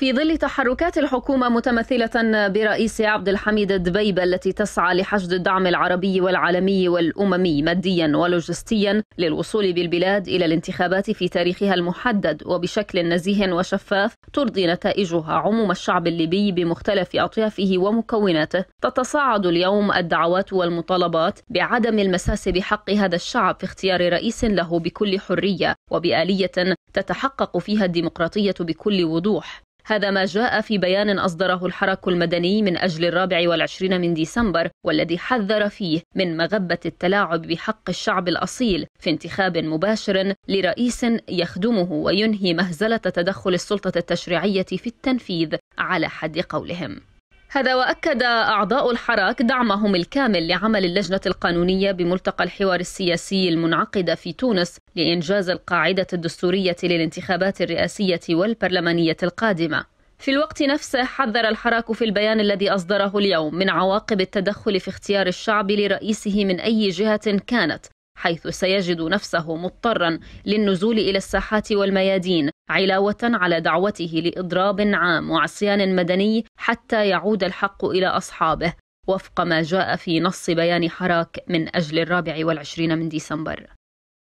في ظل تحركات الحكومة متمثلة برئيس عبد الحميد الدبيبة التي تسعى لحشد الدعم العربي والعالمي والأممي ماديا ولوجستيا للوصول بالبلاد إلى الانتخابات في تاريخها المحدد وبشكل نزيه وشفاف ترضي نتائجها عموم الشعب الليبي بمختلف أطيافه ومكوناته تتصاعد اليوم الدعوات والمطالبات بعدم المساس بحق هذا الشعب في اختيار رئيس له بكل حرية وبآلية تتحقق فيها الديمقراطية بكل وضوح هذا ما جاء في بيان أصدره الحراك المدني من أجل الرابع والعشرين من ديسمبر والذي حذر فيه من مغبة التلاعب بحق الشعب الأصيل في انتخاب مباشر لرئيس يخدمه وينهي مهزلة تدخل السلطة التشريعية في التنفيذ على حد قولهم هذا وأكد أعضاء الحراك دعمهم الكامل لعمل اللجنة القانونية بملتقى الحوار السياسي المنعقد في تونس لإنجاز القاعدة الدستورية للانتخابات الرئاسية والبرلمانية القادمة. في الوقت نفسه حذر الحراك في البيان الذي أصدره اليوم من عواقب التدخل في اختيار الشعب لرئيسه من أي جهة كانت حيث سيجد نفسه مضطرا للنزول الى الساحات والميادين علاوه على دعوته لاضراب عام وعصيان مدني حتى يعود الحق الى اصحابه وفق ما جاء في نص بيان حراك من اجل الرابع والعشرين من ديسمبر